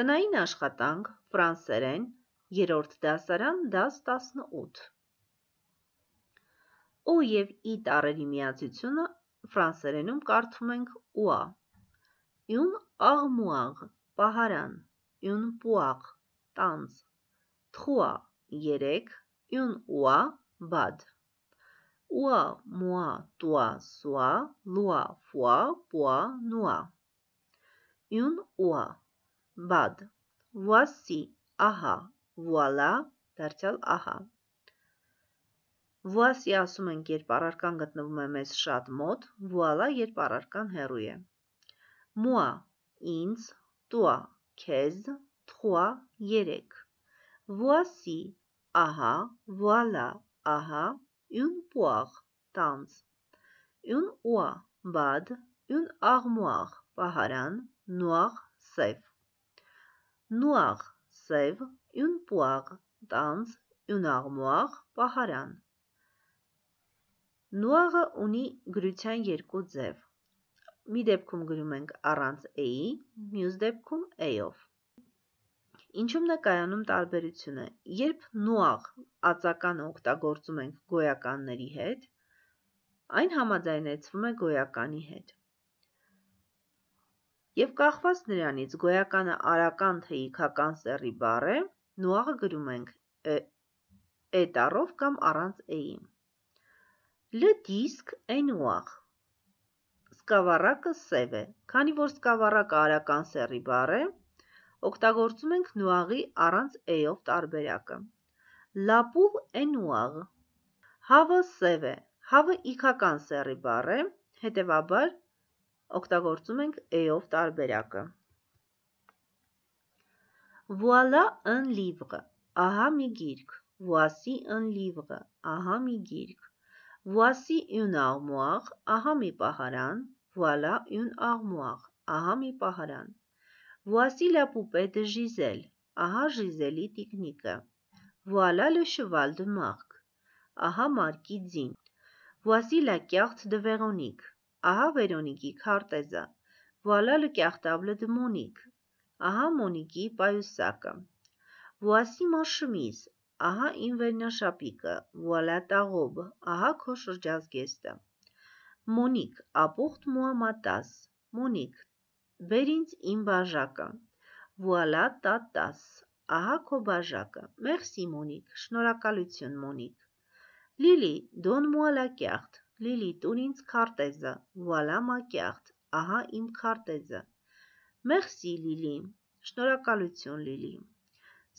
Տնային աշխատանք, ֆրանսերեն, երրորդ դասարան, դաս 18։ Ու եւ ի տառերի միացությունը ֆրանսերենում կարդում ենք ուա։ Une armoire, պահարան, une poire, տանց, 3, 3, une oie, բադ։ Ua, moi, toi, soi, lua, foi, poi, noa։ Une oie, vad, voici, ահա, voilà, դարձյալ ահա։ Voici ասում ենք, երբ առարկան գտնվում է մեզ շատ մոտ, voilà, երբ առարկան հեռու է։ Moi, ինձ, toi, քեզ, trois, երեք։ Voici, ահա, voilà, ահա, une poire, տանց։ Une oie, bad, une armoire, պահարան, noir, սև նուաղ, սև, յուն պուաղ, տանց, յունաղմուաղ, պահարան։ Նուաղը ունի գրության երկու ձև։ Մի դեպքում գրում ենք առանց «ը»-ի, մյուս դեպքում «ը»-ով։ Ինչում նա կայանում տարբերությունը։ Երբ նուաղ ածականը օգտագործում ենք գոյականների հետ, այն համաձայնեցվում է գոյականի հետ։ Եվ կախված նրանից գոյականը արական թե իգական սեռի բառ է, նուաղը գրում ենք է, է տառով կամ առանց էի։ Լ դիսկ է նուաղ։ Սկավառակը սև է, քանի որ սկավառակը արական սեռի բառ է, օգտագործում ենք նուաղի առանց էյով տարբերակը։ Լապուլ է նուաղ։ Հավը սև է, հավը իգական սեռի բառ է, հետևաբար օգտագործում ենք «ե»-ով տարբերակը։ Voilà un livre. Ահա մի գիրք։ Voici un livre. Ահա մի գիրք։ Voici une armoire. Ահա մի պահարան։ Voilà une armoire. Ահա մի պահարան։ Voici la poupée de Gisèle. Ահա Ժիզելի տիկնիկը։ Voilà le cheval de Marc. Ահա Մարկի ձին։ Voici la carte de Véronique ահա Վերոնիկի քարտեզը, վուալա լկյախտավլը դմոնիկ, ահա մոնիկի պայուսակը, վուասի մաշմիս, ահա իմ վերնաշապիկը, վուալա տաղոբ, ահա քո շրջազգեստը։ Մոնիկ, ապուխտ մուամատաս, մոնիկ, բեր ինձ իմ բաժակը, վուալա տատաս, ահա քո բաժակը, մեղսի մոնիկ, շնորակալություն մոնիկ։ Լիլի, դոն մուալա կյախտ, լիլի տուն ինձ քարտեզը, վուալա մակյաղթ, ահա իմ քարտեզը։ Մեղսի լիլի, շնորակալություն լիլի։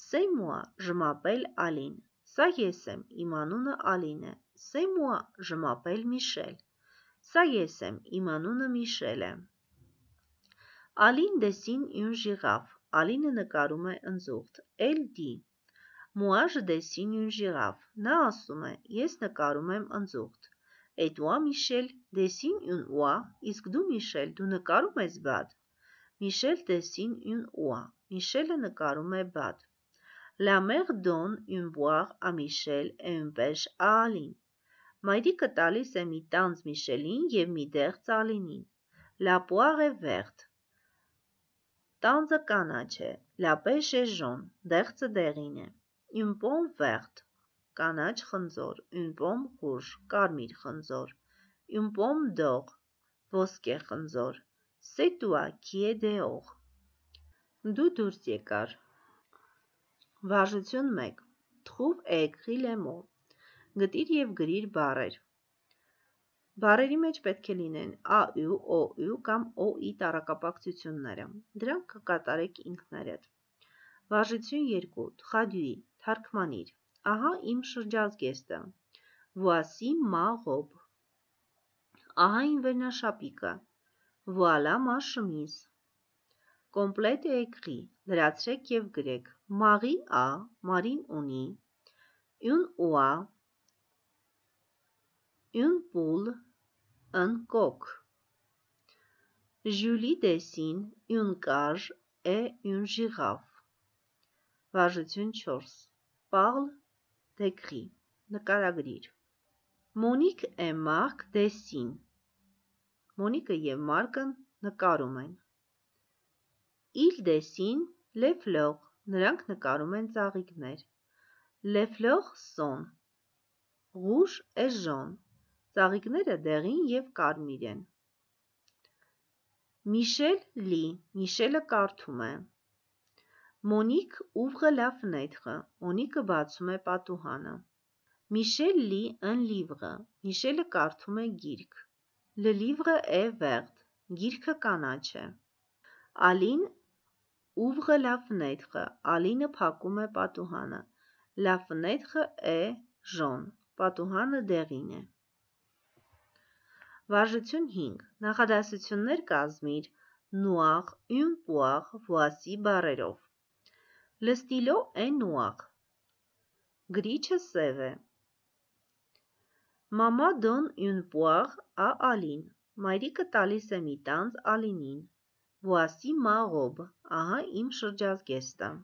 Սեմուա ժմապել ալին, սա ես եմ, իմ անունը ալին է, սեմուա ժմապել միշել, սա ես եմ, իմ անունը միշել է։ Ալին դեսին յուն ժիղավ, ալինը նկարում է ընձուղթ, էլ դի, մուաժ դեսին յուն ժիղավ, նա ասում է, ես նկարում եմ ընձուղթ։ «Et toi, Michel, dessine une oie, իսկ դու, Միշել, դու նկարում ես բադ»։ Michel dessine une oie. Միշելը նկարում է բադ։ La mère donne une boire à Michel et une pêche à Aline. Մայրիկը տալիս է մի տանձ Միշելին եւ մի դեղց Ալինին։ La poire est verte. Տանձը կանաչ է, la pêche est jaune, դեղցը դեղին է։ Une pomme verte կանաչ խնձոր, յմպոմ խուրշ, կարմիր խնձոր, յմպոմ դող, ոսկե խնձոր, սետուա քիե դեող։ Դու դուրս եկար։ Վարժություն 1. Թխուվ էկրի լեմո։ Գտիր եւ գրիր բառեր։ Բառերի մեջ պետք է լինեն AÜ, OÜ կամ OԻ տարակապակցությունները։ Դրանք կկատարեք ինքներդ։ Վարժություն 2. Թխադյուի, թարգմանիր։ Ահա իմ շրջազգեստը։ Voici ma robe։ Ահա իմ վերնաշապիկը։ Voilà ma chemise։ Կոմպլետը էկրի, լրացրեք եւ գրեք։ Մարի ա, Մարին ունի։ Une oie, une poule, un coq։ Julie dessine une cage et une girafe։ Վարժություն 4։ Parle Դեգրի, նկարագրիր։ Մոնիկ է Մարկ դեսին։ Մոնիկը եւ Մարկն նկարում են։ Իլ դեսին լեֆլող, նրանք նկարում են ծաղիկներ։ Լեֆլող սոն։ Ռուժ էժոն։ Ծաղիկները դեղին եւ կարմիր են։ Միշել լի, Միշելը կարդում է։ Մոնիկ ուղղը լավ նետխը, Մոնիկը բացում է պատուհանը։ Միշել լի ըն լիվղը, Միշելը կարդում է գիրք։ Լը լիվղը է վերդ, գիրքը կանաչ է։ Ալին ուղղը լավ նետխը, Ալինը փակում է պատուհանը։ Լավ նետխը է ժոն, պատուհանը դեղին է։ Վարժություն 5. Նախադասություններ կազմիր նուաղ, յուն պուաղ, վուասի բարերով։ Լստիլո են ուաղ։ Գրիչը սև է։ Մամա դոն յուն պուաղ ա ալին։ Մայրիկը տալիս է մի տանձ ալինին։ Վուասի մա ղոբ։ Ահա իմ շրջազգեստը։